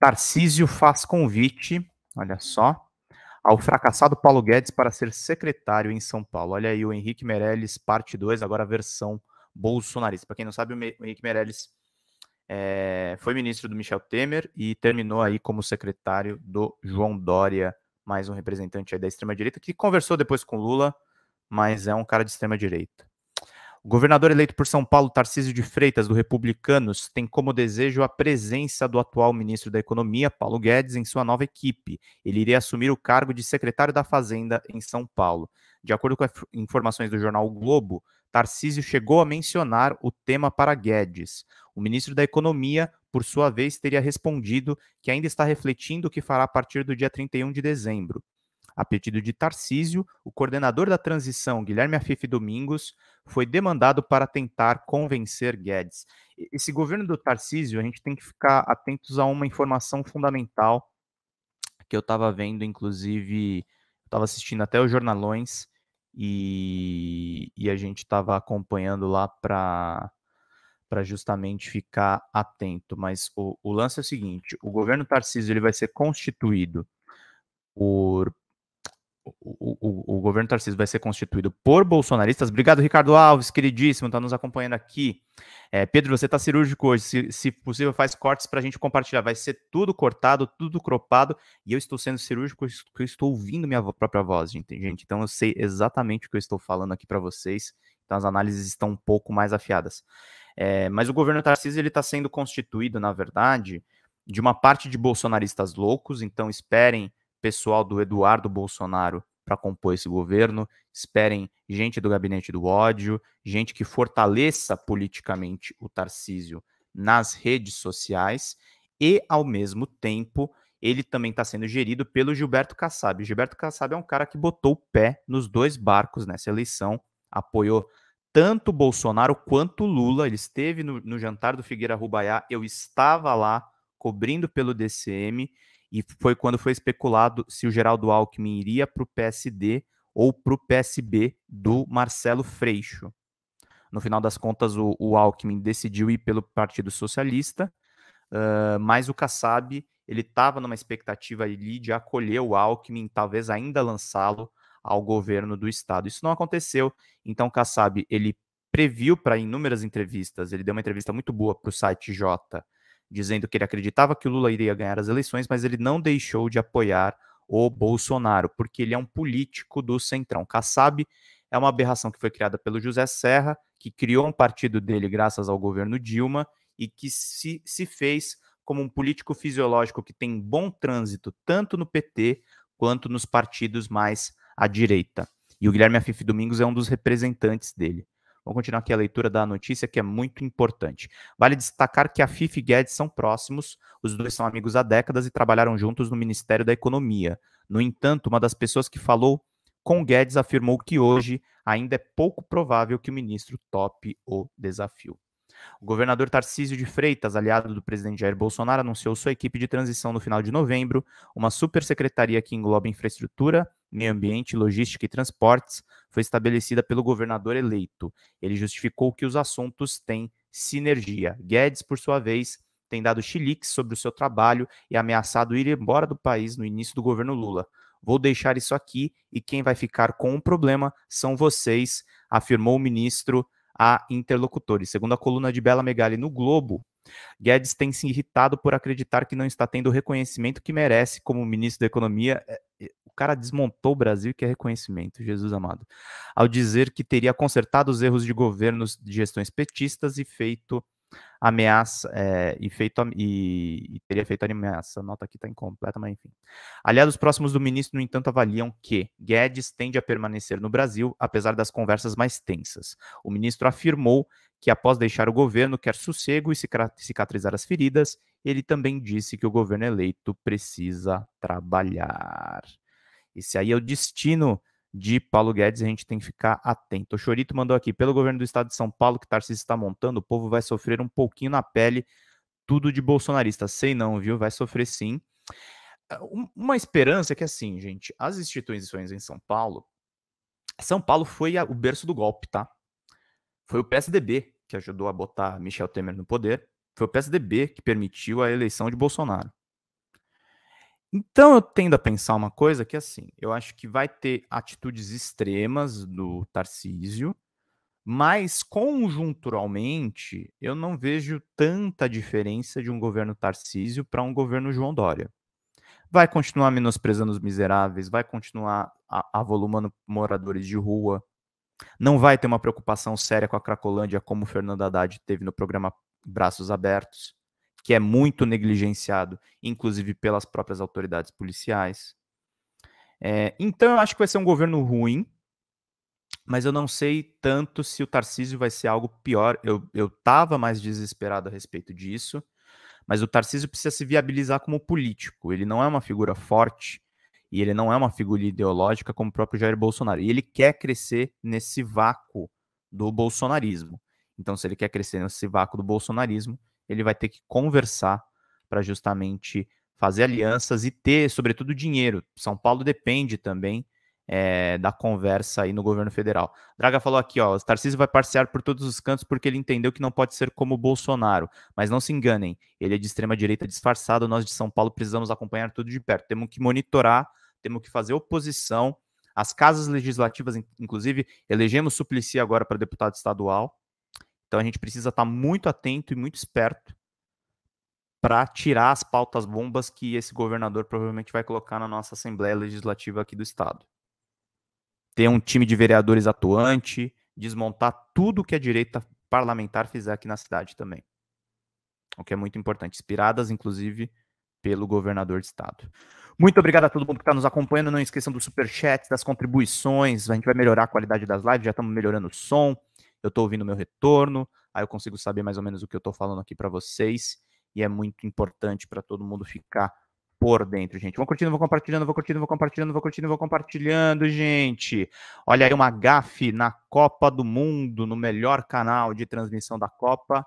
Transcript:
Tarcísio faz convite, olha só, ao fracassado Paulo Guedes para ser secretário em São Paulo. Olha aí o Henrique Meirelles, parte 2, agora a versão bolsonarista. Para quem não sabe, o Henrique Meirelles é, foi ministro do Michel Temer e terminou aí como secretário do João Dória, mais um representante da extrema-direita, que conversou depois com Lula, mas é um cara de extrema-direita. O governador eleito por São Paulo, Tarcísio de Freitas, do Republicanos, tem como desejo a presença do atual ministro da Economia, Paulo Guedes, em sua nova equipe. Ele iria assumir o cargo de secretário da Fazenda em São Paulo. De acordo com informações do jornal o Globo, Tarcísio chegou a mencionar o tema para Guedes. O ministro da Economia, por sua vez, teria respondido que ainda está refletindo o que fará a partir do dia 31 de dezembro. A pedido de Tarcísio, o coordenador da transição, Guilherme Afife Domingos, foi demandado para tentar convencer Guedes. Esse governo do Tarcísio, a gente tem que ficar atentos a uma informação fundamental que eu estava vendo, inclusive, estava assistindo até os jornalões e, e a gente estava acompanhando lá para justamente ficar atento. Mas o, o lance é o seguinte: o governo Tarcísio ele vai ser constituído por o, o, o, governo Tarcísio vai ser constituído por bolsonaristas. Obrigado, Ricardo Alves, queridíssimo, está nos acompanhando aqui. É, Pedro, você está cirúrgico hoje. Se, se possível, faz cortes para a gente compartilhar. Vai ser tudo cortado, tudo cropado. E eu estou sendo cirúrgico porque eu estou ouvindo minha própria voz, gente. gente então eu sei exatamente o que eu estou falando aqui para vocês. Então as análises estão um pouco mais afiadas. É, mas o governo Tarcísio está sendo constituído, na verdade, de uma parte de bolsonaristas loucos. Então esperem pessoal do Eduardo Bolsonaro para compor esse governo. Esperem gente do gabinete do ódio, gente que fortaleça politicamente o Tarcísio nas redes sociais e, ao mesmo tempo, ele também está sendo gerido pelo Gilberto Kassab. Gilberto Kassab é um cara que botou o pé nos dois barcos nessa eleição, apoiou tanto Bolsonaro quanto Lula. Ele esteve no, no jantar do Figueira Rubaiá, eu estava lá cobrindo pelo DCM e foi quando foi especulado se o Geraldo Alckmin iria para o PSD ou para o PSB do Marcelo Freixo. No final das contas, o, o Alckmin decidiu ir pelo Partido Socialista, uh, mas o Kassab ele estava numa expectativa ali de acolher o Alckmin, talvez ainda lançá-lo ao governo do estado. Isso não aconteceu, então o Kassab ele previu para inúmeras entrevistas, ele deu uma entrevista muito boa para o site J, dizendo que ele acreditava que o Lula iria ganhar as eleições, mas ele não deixou de apoiar o Bolsonaro, porque ele é um político do Centrão. Kassab é uma aberração que foi criada pelo José Serra, que criou um partido dele graças ao governo Dilma e que se, se fez como um político fisiológico que tem bom trânsito tanto no PT quanto nos partidos mais à direita. E o Guilherme Afif Domingos é um dos representantes dele. Vamos continuar aqui a leitura da notícia, que é muito importante. Vale destacar que a FIFA e Guedes são próximos, os dois são amigos há décadas e trabalharam juntos no Ministério da Economia. No entanto, uma das pessoas que falou com Guedes afirmou que hoje ainda é pouco provável que o ministro tope o desafio. O governador Tarcísio de Freitas, aliado do presidente Jair Bolsonaro, anunciou sua equipe de transição no final de novembro, uma supersecretaria que engloba infraestrutura, meio ambiente, logística e transportes, foi estabelecida pelo governador eleito. Ele justificou que os assuntos têm sinergia. Guedes, por sua vez, tem dado chiliques sobre o seu trabalho e ameaçado ir embora do país no início do governo Lula. Vou deixar isso aqui e quem vai ficar com o problema são vocês, afirmou o ministro a interlocutores. Segundo a coluna de Bela Megali no Globo, Guedes tem se irritado por acreditar que não está tendo o reconhecimento que merece como ministro da Economia. É, é, o cara desmontou o Brasil, que é reconhecimento, Jesus amado, ao dizer que teria consertado os erros de governos de gestões petistas e feito ameaça é, e, feito, e, e, teria feito ameaça. A nota aqui está incompleta, mas enfim. Aliados próximos do ministro, no entanto, avaliam que Guedes tende a permanecer no Brasil, apesar das conversas mais tensas. O ministro afirmou que, após deixar o governo, quer sossego e cicatrizar as feridas. Ele também disse que o governo eleito precisa trabalhar. Esse aí é o destino de Paulo Guedes, a gente tem que ficar atento. O Chorito mandou aqui, pelo governo do estado de São Paulo que Tarcísio está montando, o povo vai sofrer um pouquinho na pele tudo de bolsonarista. Sei não, viu? Vai sofrer sim. Ah, uma esperança é que assim, gente, as instituições em São Paulo, São Paulo foi o berço do golpe, tá? Foi o PSDB que ajudou a botar Michel Temer no poder, foi o PSDB que permitiu a eleição de Bolsonaro. Então eu tendo a pensar uma coisa que assim, eu acho que vai ter atitudes extremas do Tarcísio, mas conjunturalmente eu não vejo tanta diferença de um governo Tarcísio para um governo João Dória. Vai continuar menosprezando os miseráveis, vai continuar avolumando moradores de rua, não vai ter uma preocupação séria com a Cracolândia como o Fernando Haddad teve no programa Braços Abertos que é muito negligenciado, inclusive pelas próprias autoridades policiais. É, então, eu acho que vai ser um governo ruim, mas eu não sei tanto se o Tarcísio vai ser algo pior. Eu, eu mais desesperado a respeito disso, mas o Tarcísio precisa se viabilizar como político. Ele não é uma figura forte e ele não é uma figura ideológica como o próprio Jair Bolsonaro. E ele quer crescer nesse vácuo do bolsonarismo. Então, se ele quer crescer nesse vácuo do bolsonarismo, ele vai ter que conversar para justamente fazer alianças e ter, sobretudo, dinheiro. São Paulo depende também é, da conversa aí no governo federal. Draga falou aqui, ó, Tarcísio vai passear por todos os cantos porque ele entendeu que não pode ser como Bolsonaro. Mas não se enganem, ele é de extrema direita disfarçado. Nós de São Paulo precisamos acompanhar tudo de perto. Temos que monitorar, temos que fazer oposição. As casas legislativas, inclusive, elegemos Suplicy agora para deputado estadual. Então a gente precisa estar tá muito atento e muito esperto para tirar as pautas bombas que esse governador provavelmente vai colocar na nossa Assembleia Legislativa aqui do Estado. Ter um time de vereadores atuante, desmontar tudo que a direita parlamentar fizer aqui na cidade também. O que é muito importante, inspiradas inclusive pelo governador de estado. Muito obrigado a todo mundo que está nos acompanhando. Não esqueçam do superchat, das contribuições. A gente vai melhorar a qualidade das lives, já estamos melhorando o som eu estou ouvindo meu retorno, aí eu consigo saber mais ou menos o que eu estou falando aqui para vocês, e é muito importante para todo mundo ficar por dentro, gente. Vão curtindo, vão compartilhando, vão curtindo, vão compartilhando, vão curtindo, vão compartilhando, gente. Olha aí uma gafe na Copa do Mundo, no melhor canal de transmissão da Copa.